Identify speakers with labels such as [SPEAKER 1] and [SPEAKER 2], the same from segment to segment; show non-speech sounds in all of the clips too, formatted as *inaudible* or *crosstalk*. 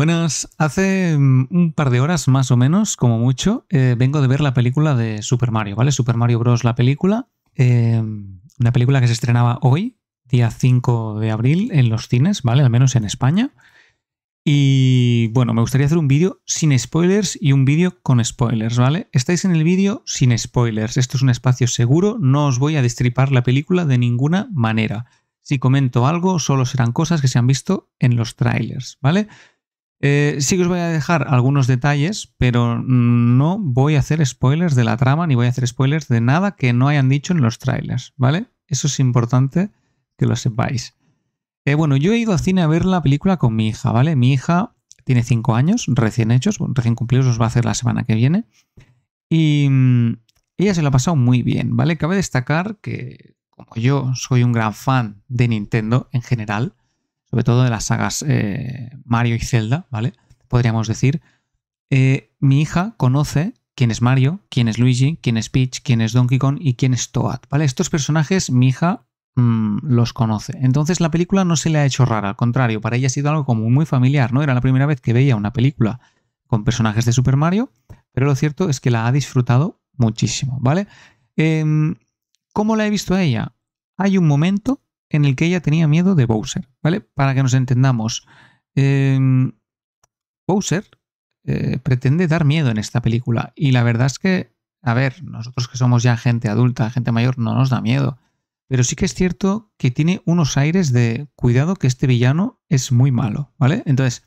[SPEAKER 1] Buenas, hace mm, un par de horas más o menos, como mucho, eh, vengo de ver la película de Super Mario, ¿vale? Super Mario Bros. la película, em, una película que se estrenaba hoy, día 5 de abril, en los cines, ¿vale? Al menos en España. Y bueno, me gustaría hacer un vídeo sin spoilers y un vídeo con spoilers, ¿vale? Estáis en el vídeo sin spoilers, esto es un espacio seguro, no os voy a destripar la película de ninguna manera. Si comento algo, solo serán cosas que se han visto en los trailers, ¿vale? Eh, sí que os voy a dejar algunos detalles, pero no voy a hacer spoilers de la trama ni voy a hacer spoilers de nada que no hayan dicho en los trailers, ¿vale? Eso es importante que lo sepáis. Eh, bueno, yo he ido al cine a ver la película con mi hija, ¿vale? Mi hija tiene 5 años, recién hechos, recién cumplidos, los va a hacer la semana que viene. Y mm, ella se lo ha pasado muy bien, ¿vale? Cabe destacar que, como yo soy un gran fan de Nintendo en general, sobre todo de las sagas eh, Mario y Zelda, ¿vale? Podríamos decir. Eh, mi hija conoce quién es Mario, quién es Luigi, quién es Peach, quién es Donkey Kong y quién es Toad, ¿vale? Estos personajes mi hija mm, los conoce. Entonces la película no se le ha hecho rara, al contrario, para ella ha sido algo como muy familiar, ¿no? Era la primera vez que veía una película con personajes de Super Mario, pero lo cierto es que la ha disfrutado muchísimo, ¿vale? Em, ¿Cómo la he visto a ella? Hay un momento en el que ella tenía miedo de Bowser, ¿vale? Para que nos entendamos. Em, Bowser eh, pretende dar miedo en esta película y la verdad es que, a ver, nosotros que somos ya gente adulta, gente mayor, no nos da miedo. Pero sí que es cierto que tiene unos aires de cuidado que este villano es muy malo, ¿vale? Entonces,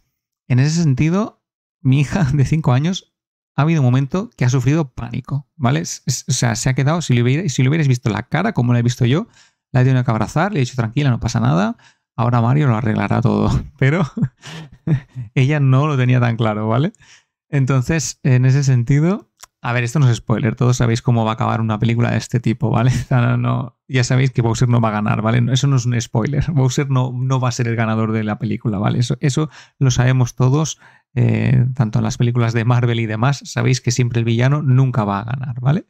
[SPEAKER 1] en ese sentido, mi hija *laughs* de 5 años ha habido un momento que ha sufrido pánico, ¿vale? o sea, se ha quedado, si le si lo hubierais visto la cara como la he visto yo, la he tenido que abrazar, le he dicho tranquila, no pasa nada, ahora Mario lo arreglará todo, *laughs* pero *laughs* ella no lo tenía tan claro, ¿vale? Entonces, en ese sentido, a ver, esto no es spoiler, todos sabéis cómo va a acabar una película de este tipo, ¿vale? *laughs* ya sabéis que Bowser no va a ganar, ¿vale? Eso no es un spoiler, Bowser no, no va a ser el ganador de la película, ¿vale? Eso, eso lo sabemos todos, eh, tanto en las películas de Marvel y demás, sabéis que siempre el villano nunca va a ganar, ¿vale?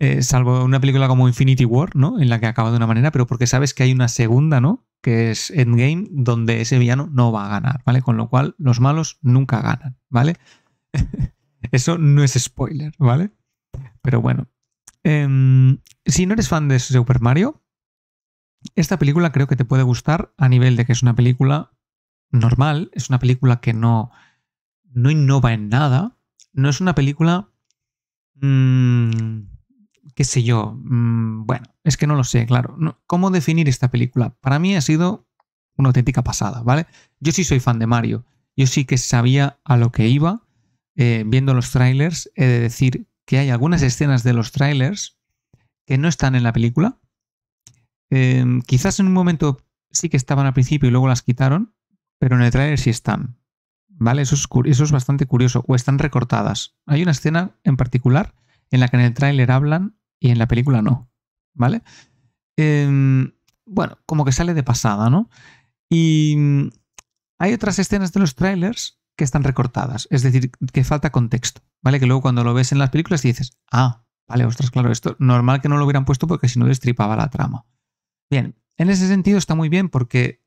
[SPEAKER 1] Eh, salvo una película como Infinity War, ¿no? En la que acaba de una manera, pero porque sabes que hay una segunda, ¿no? Que es Endgame, donde ese villano no va a ganar, ¿vale? Con lo cual, los malos nunca ganan, ¿vale? *laughs* Eso no es spoiler, ¿vale? Pero bueno. Em, si no eres fan de Super Mario, esta película creo que te puede gustar a nivel de que es una película normal, es una película que no, no innova en nada, no es una película... Mm, qué sé yo, mm, bueno, es que no lo sé, claro. ¿Cómo definir esta película? Para mí ha sido una auténtica pasada, ¿vale? Yo sí soy fan de Mario, yo sí que sabía a lo que iba. Eh, viendo los trailers, he de decir que hay algunas escenas de los trailers que no están en la película. Em, quizás en un momento sí que estaban al principio y luego las quitaron, pero en el trailer sí están. ¿Vale? Eso es, eso es bastante curioso. O están recortadas. Hay una escena en particular en la que en el tráiler hablan y en la película no, ¿vale? Em, bueno, como que sale de pasada, ¿no? Y mm, hay otras escenas de los trailers que están recortadas, es decir, que falta contexto, ¿vale? Que luego cuando lo ves en las películas dices, ah, vale, ostras, claro, esto normal que no lo hubieran puesto porque si no destripaba la trama. Bien, en ese sentido está muy bien porque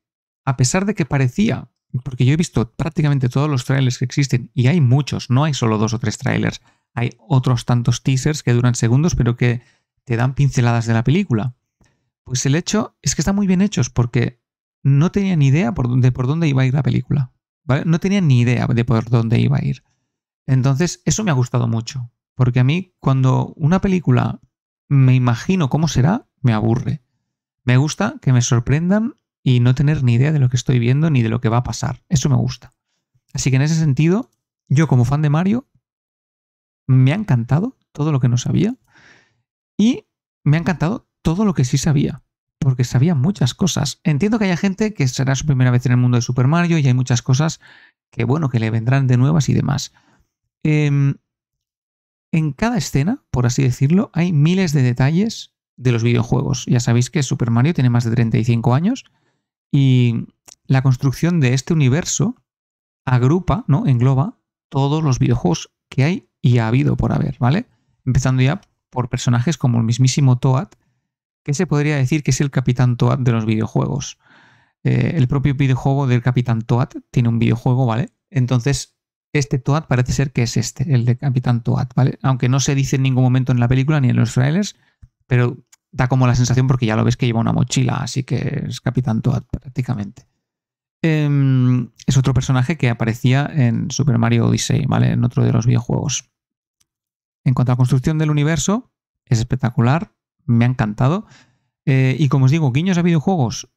[SPEAKER 1] a pesar de que parecía porque yo he visto prácticamente todos los trailers que existen y hay muchos, no hay solo dos o tres trailers, hay otros tantos teasers que duran segundos pero que te dan pinceladas de la película. Pues el hecho es que están muy bien hechos porque no tenía ni idea por dónde, por dónde iba a ir la película. No tenía ni idea de por dónde iba a ir. Entonces, eso me ha gustado mucho. Porque a mí, cuando una película me imagino cómo será, me aburre. Me gusta que me sorprendan y no tener ni idea de lo que estoy viendo ni de lo que va a pasar. Eso me gusta. Así que en ese sentido, yo como fan de Mario, me ha encantado todo lo que no sabía y me ha encantado todo lo que sí sabía, porque sabía muchas cosas. Entiendo que haya gente que será su primera vez en el mundo de Super Mario y hay muchas cosas que, bueno, que le vendrán de nuevas y demás. Em, en cada escena, por así decirlo, hay miles de detalles de los videojuegos. Ya sabéis que Super Mario tiene más de 35 años y la construcción de este universo agrupa, ¿no? Engloba todos los videojuegos que hay y ha habido por haber, ¿vale? Empezando ya por personajes como el mismísimo Toad, que se podría decir que es el Capitán Toad de los videojuegos. Eh, el propio videojuego del Capitán Toad tiene un videojuego, ¿vale? Entonces, este Toad parece ser que es este, el de Capitán Toad, ¿vale? Aunque no se dice en ningún momento en la película ni en los trailers, pero da como la sensación porque ya lo ves que lleva una mochila, así que es Capitán Toad prácticamente. Em, es otro personaje que aparecía en Super Mario Odyssey, ¿vale? En otro de los videojuegos. En cuanto a la construcción del universo, es espectacular, me ha encantado. Eh, y como os digo, guiños a videojuegos,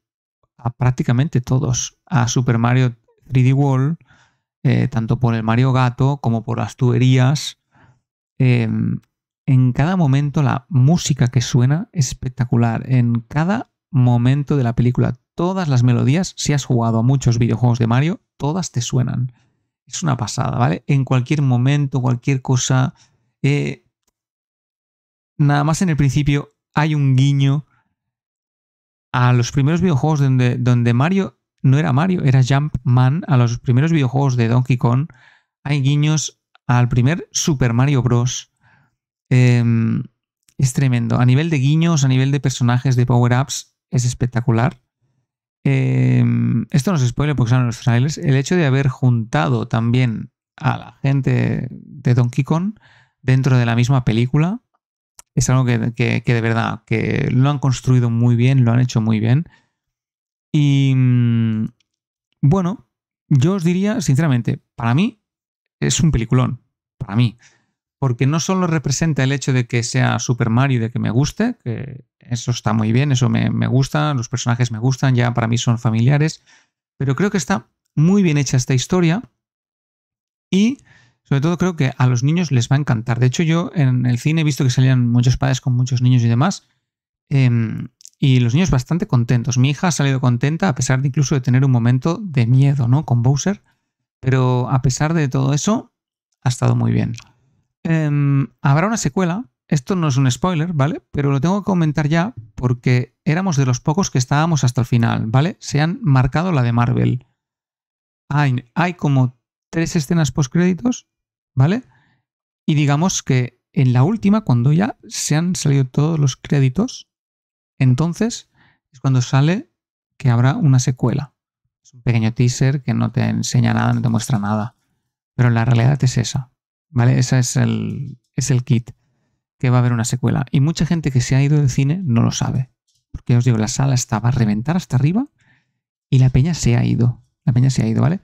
[SPEAKER 1] a prácticamente todos. A Super Mario 3D World, eh, tanto por el Mario Gato como por las tuberías. Em, en cada momento la música que suena es espectacular. En cada momento de la película, todas las melodías, si has jugado a muchos videojuegos de Mario, todas te suenan. Es una pasada, ¿vale? En cualquier momento, cualquier cosa. Eh, nada más en el principio hay un guiño a los primeros videojuegos donde, donde Mario no era Mario, era Jumpman, a los primeros videojuegos de Donkey Kong. Hay guiños al primer Super Mario Bros Em, es tremendo. A nivel de guiños, a nivel de personajes, de power-ups, es espectacular. Em, esto no se spoiler porque son los trailers. El hecho de haber juntado también a la gente de Donkey Kong dentro de la misma película es algo que, que de verdad que lo han construido muy bien, lo han hecho muy bien. Y mm, bueno, yo os diría, sinceramente, para mí es un peliculón. Para mí porque no solo representa el hecho de que sea Super Mario, y de que me guste, que eso está muy bien, eso me, gusta, los personajes me gustan, ya para mí son familiares, pero creo que está muy bien hecha esta historia y sobre todo creo que a los niños les va a encantar. De hecho, yo en el cine he visto que salían muchos padres con muchos niños y demás. Em, y los niños bastante contentos. Mi hija ha salido contenta a pesar de incluso de tener un momento de miedo, ¿no? Con Bowser. Pero a pesar de todo eso, ha estado muy bien. Em, habrá una secuela. Esto no es un spoiler, ¿vale? Pero lo tengo que comentar ya porque éramos de los pocos que estábamos hasta el final, ¿vale? Se han marcado la de Marvel. Hay, hay como tres escenas postcréditos, ¿vale? Y digamos que en la última, cuando ya se han salido todos los créditos, entonces es cuando sale que habrá una secuela. Es un pequeño teaser que no te enseña nada, no te muestra nada. Pero la realidad es esa. ¿Vale? Ese es el, es el kit, que va a haber una secuela. Y mucha gente que se ha ido del cine no lo sabe. Porque os digo, la sala estaba a reventar hasta arriba y la peña se ha ido. La peña se ha ido, ¿vale?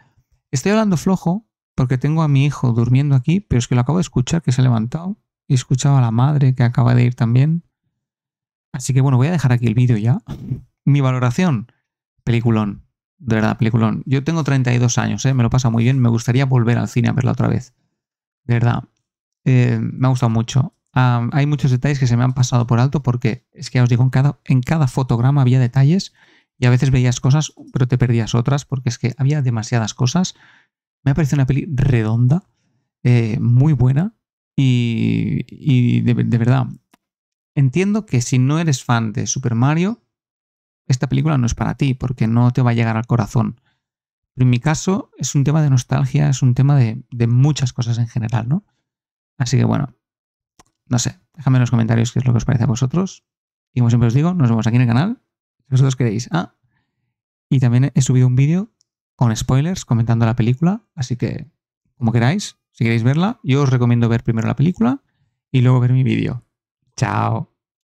[SPEAKER 1] Estoy hablando flojo porque tengo a mi hijo durmiendo aquí, pero es que lo acabo de escuchar que se ha levantado. He escuchado a la madre que acaba de ir también. Así que bueno, voy a dejar aquí el vídeo ya. Mi valoración, peliculón. De verdad, peliculón. Yo tengo 32 años, ¿eh? me lo pasa muy bien. Me gustaría volver al cine a verla otra vez de verdad, eh, me ha gustado mucho. hay muchos detalles que se me han pasado por alto porque es que os digo, en cada, cada fotograma había detalles y a veces veías cosas, pero te perdías otras porque es que había demasiadas cosas. Me ha parecido una peli redonda, eh, muy buena y, de verdad, entiendo que si no eres fan de Super Mario, esta película no es para ti porque no te va a llegar al corazón en mi caso es un tema de nostalgia, es un tema de, de muchas cosas en general, ¿no? Así que bueno, no sé, déjame en los comentarios qué es lo que os parece a vosotros. Y como siempre os digo, nos vemos aquí en el canal. Si vosotros queréis. Ah, y también he subido un vídeo con spoilers comentando la película, así que como queráis, si queréis verla, yo os recomiendo ver primero la película y luego ver mi vídeo. Chao.